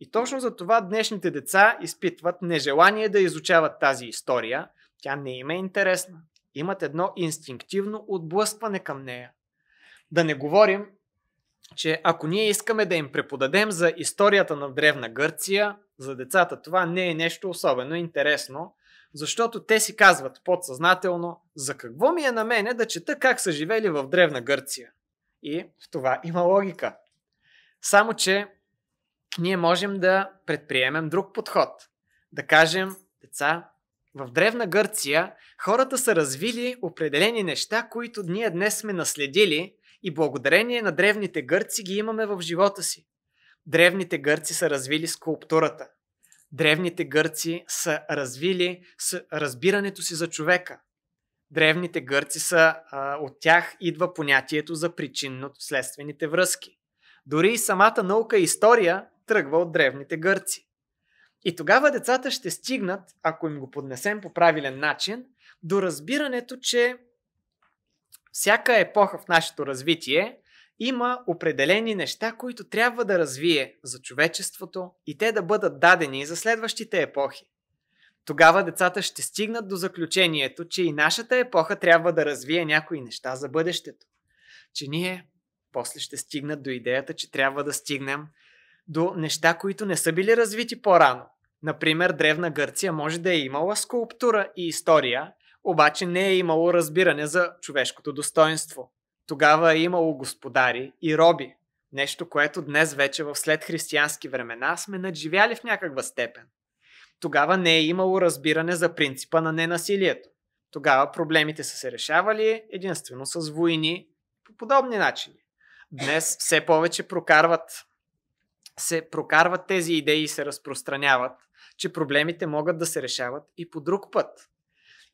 И точно за това днешните деца изпитват нежелание да изучават тази история, тя не им е интересна. Имат едно инстинктивно отблъскване към нея. Да не говорим, че ако ние искаме да им преподадем за историята на Древна Гърция, за децата това не е нещо особено интересно, защото те си казват подсъзнателно, за какво ми е на мене да чета как са живели в Древна Гърция. И в това има логика. Само, че ние можем да предприемем друг подход. Да кажем, деца, в Древна Гърция хората са развили определени неща, които ние днес сме наследили и благодарение на древните гърци ги имаме в живота си. Древните гърци са развили скулптурата. Древните гърци са развили с разбирането си за човека. Древните гърци са, а, от тях идва понятието за причинно-следствените връзки. Дори и самата наука и история тръгва от древните гърци. И тогава децата ще стигнат, ако им го поднесем по правилен начин, до разбирането, че всяка епоха в нашето развитие има определени неща, които трябва да развие за човечеството и те да бъдат дадени за следващите епохи. Тогава децата ще стигнат до заключението, че и нашата епоха трябва да развие някои неща за бъдещето. Че ние после ще стигнат до идеята, че трябва да стигнем до неща, които не са били развити по-рано. Например, Древна Гърция може да е имала скулптура и история, обаче не е имало разбиране за човешкото достоинство. Тогава е имало господари и роби. Нещо, което днес вече в след християнски времена сме надживяли в някаква степен. Тогава не е имало разбиране за принципа на ненасилието. Тогава проблемите са се решавали единствено с войни по подобни начини. Днес все повече прокарват, се прокарват тези идеи и се разпространяват, че проблемите могат да се решават и по друг път.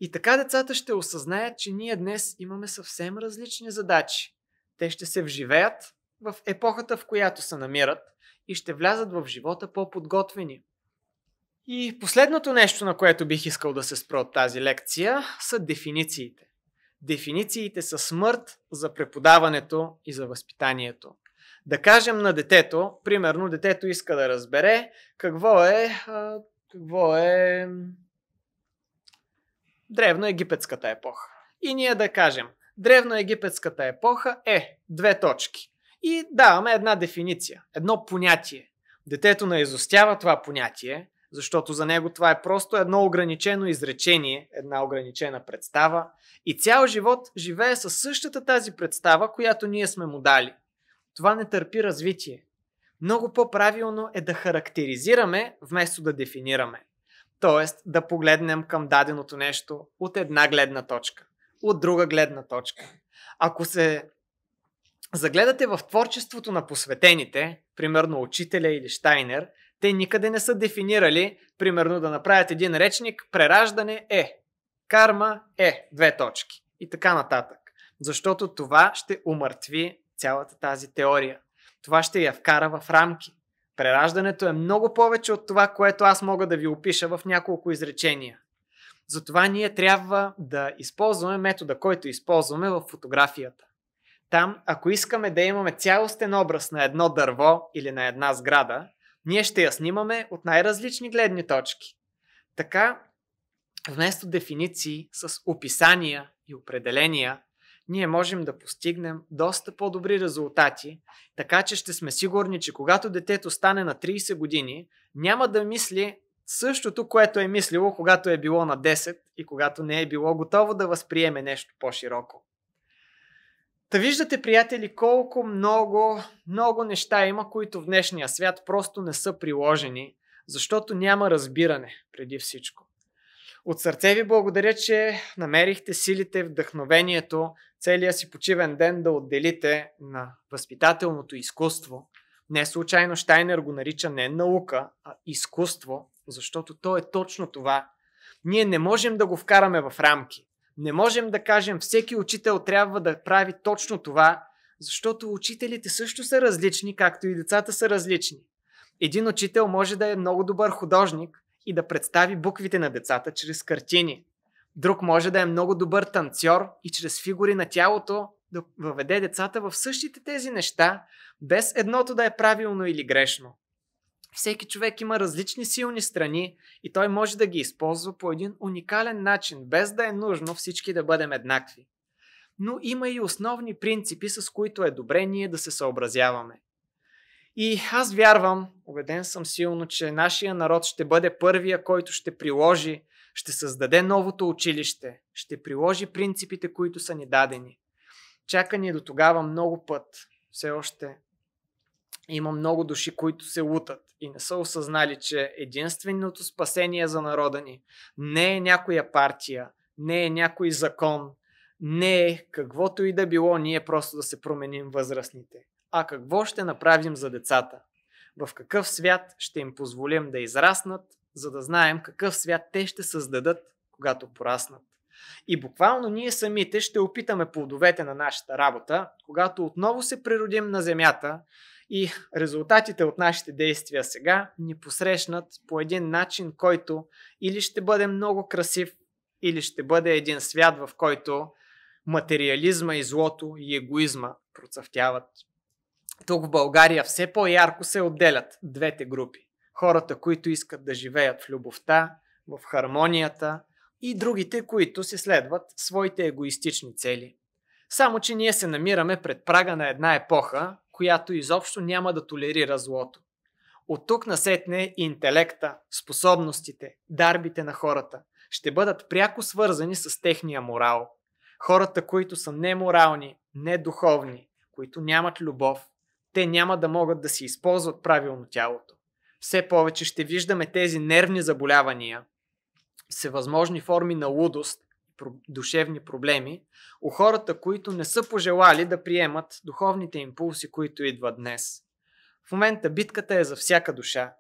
И така децата ще осъзнаят, че ние днес имаме съвсем различни задачи. Те ще се вживеят в епохата, в която се намират и ще влязат в живота по-подготвени. И последното нещо, на което бих искал да се спра от тази лекция, са дефинициите. Дефинициите са смърт за преподаването и за възпитанието. Да кажем на детето, примерно детето иска да разбере какво е, какво е древноегипетската епоха. И ние да кажем, древноегипетската епоха е две точки. И даваме една дефиниция, едно понятие. Детето наизостява това понятие, защото за него това е просто едно ограничено изречение, една ограничена представа и цял живот живее със същата тази представа, която ние сме му дали. Това не търпи развитие. Много по-правилно е да характеризираме, вместо да дефинираме. Тоест да погледнем към даденото нещо от една гледна точка, от друга гледна точка. Ако се загледате в творчеството на посветените, примерно учителя или Штайнер, те никъде не са дефинирали, примерно да направят един речник, прераждане е, карма е, две точки и така нататък. Защото това ще умъртви цялата тази теория. Това ще я вкара в рамки. Прераждането е много повече от това, което аз мога да ви опиша в няколко изречения. Затова ние трябва да използваме метода, който използваме в фотографията. Там, ако искаме да имаме цялостен образ на едно дърво или на една сграда, ние ще я снимаме от най-различни гледни точки. Така, вместо дефиниции с описания и определения, ние можем да постигнем доста по-добри резултати, така че ще сме сигурни, че когато детето стане на 30 години, няма да мисли същото, което е мислило, когато е било на 10 и когато не е било готово да възприеме нещо по-широко. Та виждате, приятели, колко много, много неща има, които в днешния свят просто не са приложени, защото няма разбиране преди всичко. От сърце ви благодаря, че намерихте силите, вдъхновението, целия си почивен ден да отделите на възпитателното изкуство. Не случайно Штайнер го нарича не наука, а изкуство, защото то е точно това. Ние не можем да го вкараме в рамки. Не можем да кажем всеки учител трябва да прави точно това, защото учителите също са различни, както и децата са различни. Един учител може да е много добър художник, и да представи буквите на децата чрез картини. Друг може да е много добър танцор и чрез фигури на тялото да въведе децата в същите тези неща, без едното да е правилно или грешно. Всеки човек има различни силни страни и той може да ги използва по един уникален начин, без да е нужно всички да бъдем еднакви. Но има и основни принципи, с които е добре ние да се съобразяваме. И аз вярвам, убеден съм силно, че нашия народ ще бъде първия, който ще приложи, ще създаде новото училище, ще приложи принципите, които са ни дадени. Чака ни до тогава много път. Все още има много души, които се лутат и не са осъзнали, че единственото спасение за народа ни не е някоя партия, не е някой закон, не е каквото и да било ние просто да се променим възрастните а какво ще направим за децата. В какъв свят ще им позволим да израснат, за да знаем какъв свят те ще създадат, когато пораснат. И буквално ние самите ще опитаме плодовете на нашата работа, когато отново се природим на Земята и резултатите от нашите действия сега ни посрещнат по един начин, който или ще бъде много красив, или ще бъде един свят, в който материализма и злото и егоизма процъфтяват тук в България все по-ярко се отделят двете групи. Хората, които искат да живеят в любовта, в хармонията и другите, които се следват своите егоистични цели. Само, че ние се намираме пред прага на една епоха, която изобщо няма да толерира злото. От тук насетне интелекта, способностите, дарбите на хората ще бъдат пряко свързани с техния морал. Хората, които са неморални, недуховни, които нямат любов, те няма да могат да си използват правилно тялото. Все повече ще виждаме тези нервни заболявания, всевъзможни форми на лудост, душевни проблеми у хората, които не са пожелали да приемат духовните импулси, които идват днес. В момента битката е за всяка душа.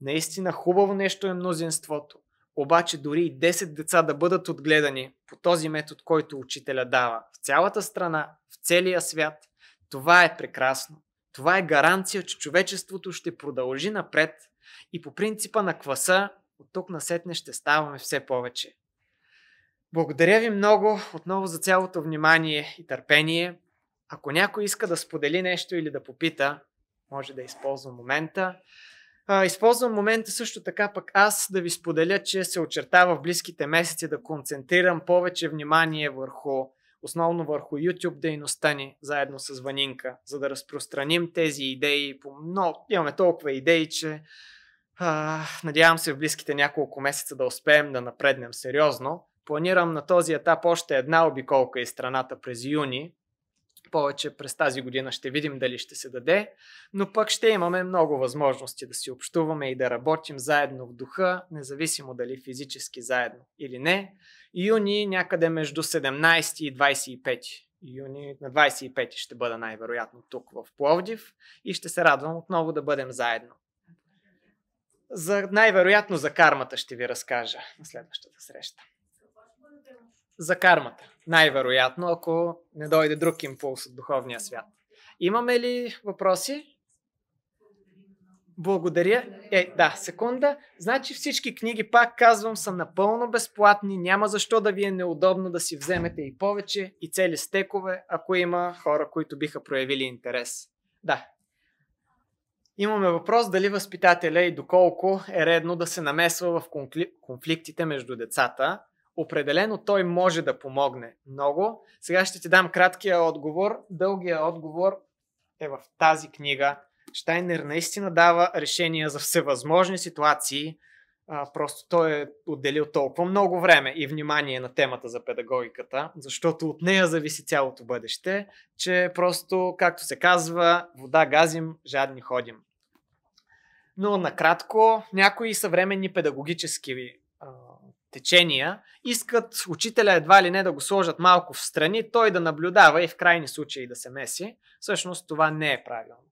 Наистина хубаво нещо е мнозинството, обаче дори и 10 деца да бъдат отгледани по този метод, който учителя дава в цялата страна, в целия свят, това е прекрасно. Това е гаранция, че човечеството ще продължи напред и по принципа на кваса, от тук насетне ще ставаме все повече. Благодаря ви много отново за цялото внимание и търпение. Ако някой иска да сподели нещо или да попита, може да използва момента. използвам момента също така пък аз да ви споделя, че се очертава в близките месеци да концентрирам повече внимание върху основно върху YouTube дейността ни, заедно с Ванинка, за да разпространим тези идеи. По много, имаме толкова идеи, че а, надявам се в близките няколко месеца да успеем да напреднем сериозно. Планирам на този етап още една обиколка из страната през юни, повече през тази година ще видим дали ще се даде, но пък ще имаме много възможности да си общуваме и да работим заедно в духа, независимо дали физически заедно или не. Юни някъде между 17 и 25 юни, на 25 ще бъда най-вероятно тук в Пловдив и ще се радвам отново да бъдем заедно. За, най-вероятно за кармата ще ви разкажа на следващата среща за кармата. Най-вероятно, ако не дойде друг импулс от духовния свят. Имаме ли въпроси? Благодаря. Е, да, секунда. Значи всички книги, пак казвам, са напълно безплатни. Няма защо да ви е неудобно да си вземете и повече, и цели стекове, ако има хора, които биха проявили интерес. Да. Имаме въпрос дали възпитателя и доколко е редно да се намесва в конфликтите между децата. Определено той може да помогне много. Сега ще ти дам краткия отговор. Дългия отговор е в тази книга. Штайнер наистина дава решения за всевъзможни ситуации. А, просто той е отделил толкова много време и внимание на темата за педагогиката, защото от нея зависи цялото бъдеще, че просто, както се казва, вода газим, жадни ходим. Но накратко, някои съвременни педагогически течения, искат учителя едва ли не да го сложат малко в страни, той да наблюдава и в крайни случаи да се меси. Всъщност това не е правилното.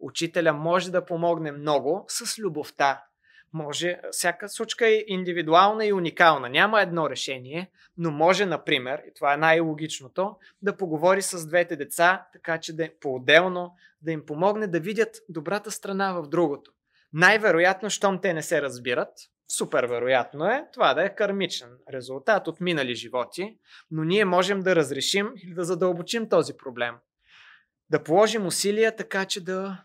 Учителя може да помогне много с любовта. Може, всяка случка е индивидуална и уникална. Няма едно решение, но може, например, и това е най-логичното, да поговори с двете деца, така че да, по-отделно да им помогне да видят добрата страна в другото. Най-вероятно, щом те не се разбират, Супер вероятно е това да е кармичен резултат от минали животи, но ние можем да разрешим или да задълбочим този проблем. Да положим усилия така, че да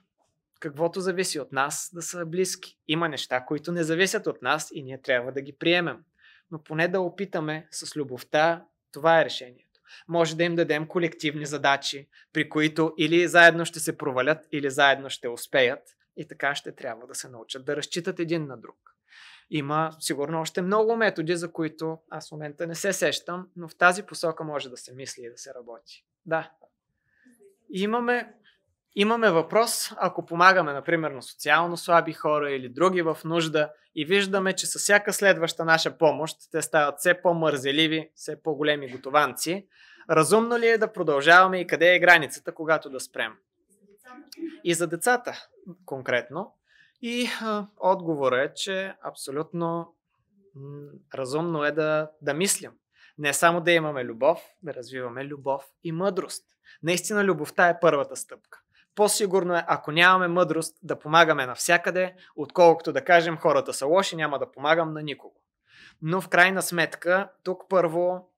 каквото зависи от нас, да са близки. Има неща, които не зависят от нас и ние трябва да ги приемем. Но поне да опитаме с любовта, това е решението. Може да им дадем колективни задачи, при които или заедно ще се провалят, или заедно ще успеят. И така ще трябва да се научат да разчитат един на друг. Има сигурно още много методи, за които аз в момента не се сещам, но в тази посока може да се мисли и да се работи. Да. Имаме, имаме въпрос, ако помагаме, например, на социално слаби хора или други в нужда и виждаме, че със всяка следваща наша помощ те стават все по-мързеливи, все по-големи готованци, разумно ли е да продължаваме и къде е границата, когато да спрем? И за децата конкретно. И а, отговор е, че абсолютно м- разумно е да, да мислим. Не само да имаме любов, да развиваме любов и мъдрост. Наистина любовта е първата стъпка. По-сигурно е, ако нямаме мъдрост, да помагаме навсякъде, отколкото да кажем хората са лоши, няма да помагам на никого. Но в крайна сметка, тук първо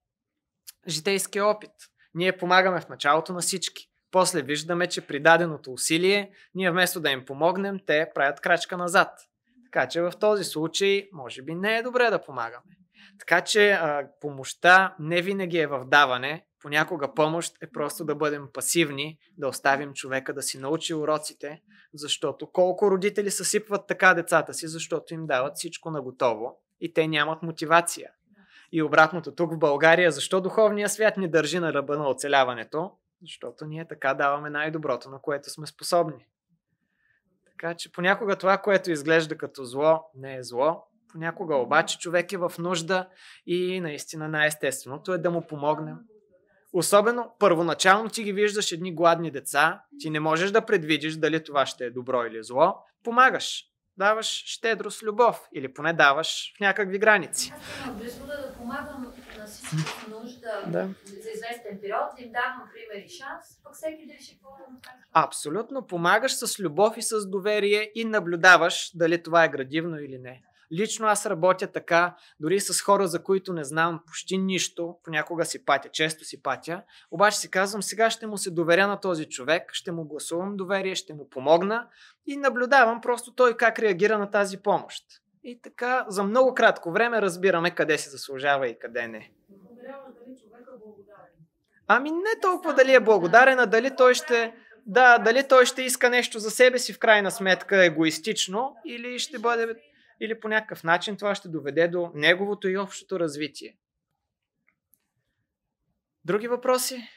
житейския опит. Ние помагаме в началото на всички. После виждаме, че при даденото усилие, ние вместо да им помогнем, те правят крачка назад. Така че в този случай, може би не е добре да помагаме. Така че а, помощта не винаги е в даване. Понякога помощ е просто да бъдем пасивни, да оставим човека да си научи уроците, защото колко родители съсипват така децата си, защото им дават всичко на готово и те нямат мотивация. И обратното, тук в България, защо духовният свят ни държи на ръба на оцеляването? Защото ние така даваме най-доброто, на което сме способни. Така че понякога това, което изглежда като зло, не е зло. Понякога обаче човек е в нужда и наистина най-естественото е да му помогнем. Особено първоначално ти ги виждаш едни гладни деца, ти не можеш да предвидиш дали това ще е добро или зло. Помагаш, даваш щедро с любов или поне даваш в някакви граници. Да, да помагам нужда да. за известен период, им давам пример и шанс, пък всеки да реши какво да Абсолютно. Помагаш с любов и с доверие и наблюдаваш дали това е градивно или не. Лично аз работя така, дори с хора, за които не знам почти нищо, понякога си патя, често си патя, обаче си казвам, сега ще му се доверя на този човек, ще му гласувам доверие, ще му помогна и наблюдавам просто той как реагира на тази помощ. И така, за много кратко време разбираме къде се заслужава и къде не. Е ами не толкова дали е благодарен, а дали той ще... Да, дали той ще иска нещо за себе си в крайна сметка егоистично или ще бъде или по някакъв начин това ще доведе до неговото и общото развитие. Други въпроси?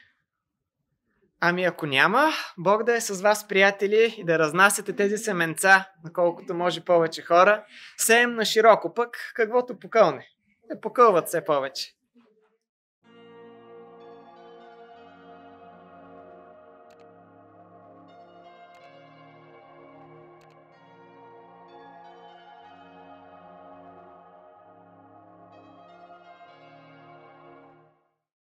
Ами ако няма, Бог да е с вас, приятели, и да разнасяте тези семенца на колкото може повече хора. Сеем на широко, пък каквото покълне. Не покълват все повече.